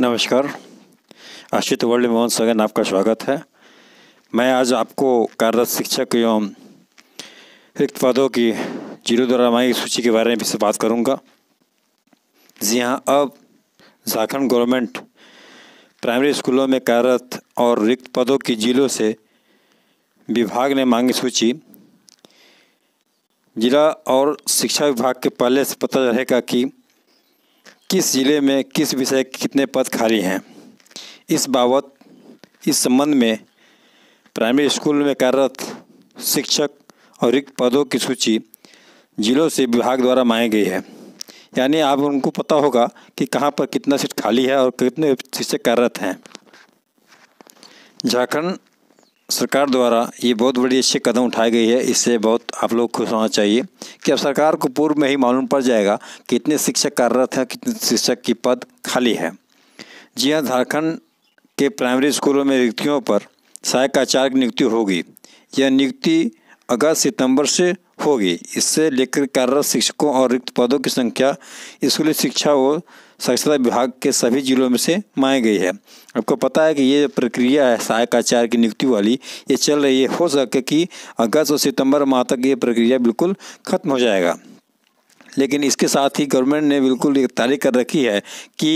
नमस्कार आश्रित वर्ल्ड मोहन सगन आपका स्वागत है मैं आज आपको कार्यरत शिक्षक एवं रिक्त पदों की जीरो द्वारा सूची के बारे में भी से बात करूंगा जी हाँ अब झारखंड गवर्नमेंट प्राइमरी स्कूलों में कार्यरत और रिक्त पदों की जिलों से विभाग ने मांगी सूची जिला और शिक्षा विभाग के पहले से पता रहेगा कि किस ज़िले में किस विषय के कितने पद खाली हैं इस बाबत इस संबंध में प्राइमरी स्कूल में कार्यरत शिक्षक और रिक्त पदों की सूची जिलों से विभाग द्वारा मांगी गई है यानी आप उनको पता होगा कि कहाँ पर कितना सीट खाली है और कितने शिक्षक कार्यरत हैं झारखंड सरकार द्वारा ये बहुत बड़ी अच्छे कदम उठाई गई है इससे बहुत आप लोग खुश होना चाहिए कि अब सरकार को पूर्व में ही मालूम पड़ जाएगा कि इतने शिक्षक कार्यरत हैं कितने शिक्षक की पद खाली है जी हाँ झारखंड के प्राइमरी स्कूलों में रिक्तियों पर सहायक आचार्य की नियुक्ति होगी यह नियुक्ति अगस्त सितंबर से होगी इससे लेकर कार्यरत शिक्षकों और रिक्त पदों की संख्या स्कूली शिक्षा और साक्षरता विभाग के सभी जिलों में से माए गई है आपको पता है कि ये प्रक्रिया है सहायक आचार्य की नियुक्ति वाली ये चल रही है हो सके कि अगस्त और सितंबर माह तक ये प्रक्रिया बिल्कुल खत्म हो जाएगा लेकिन इसके साथ ही गवर्नमेंट ने बिल्कुल तारीख कर रखी है कि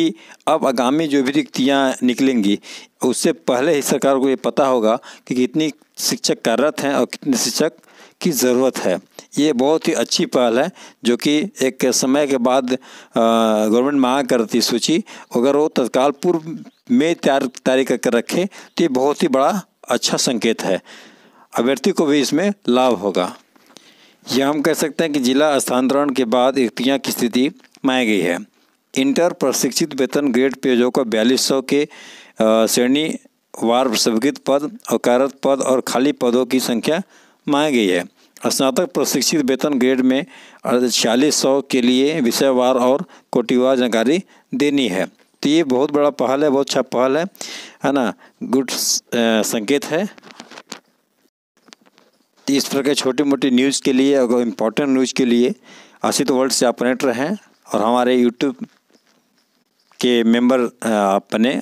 अब आगामी जो भी रिक्तियाँ निकलेंगी उससे पहले ही सरकार को ये पता होगा कि कितनी शिक्षक कार्यरत हैं और कितने शिक्षक की ज़रूरत है ये बहुत ही अच्छी पहल है जो कि एक समय के बाद गवर्नमेंट मांग करती सूची अगर वो तत्काल पूर्व में तैयार तारीख कर रखे तो ये बहुत ही बड़ा अच्छा संकेत है अभ्यर्थी को भी इसमें लाभ होगा यह हम कह सकते हैं कि जिला स्थानांतरण के बाद रिक्तियाँ की स्थिति माई गई है इंटर प्रशिक्षित वेतन ग्रेड पेजों को बयालीस सौ के श्रेणी वार स्वीकृत पद और कार्यरत पद और खाली पदों की संख्या माई गई है स्नातक प्रशिक्षित वेतन ग्रेड में छियालीस सौ के लिए विषयवार और कोटिवार जानकारी देनी है तो ये बहुत बड़ा पहल है बहुत अच्छा पहल है है ना गुड संकेत है तो इस प्रकार छोटी मोटी न्यूज़ के लिए और इम्पोर्टेंट न्यूज़ के लिए आशित वर्ल्ड से आप कनेक्ट रहें और हमारे यूट्यूब के मेंबर आप बने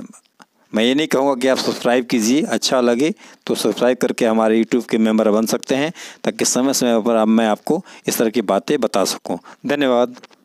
मैं ये नहीं कहूँगा कि आप सब्सक्राइब कीजिए अच्छा लगे तो सब्सक्राइब करके हमारे यूट्यूब के मेंबर बन सकते हैं ताकि समय समय पर अब मैं आपको इस तरह की बातें बता सकूँ धन्यवाद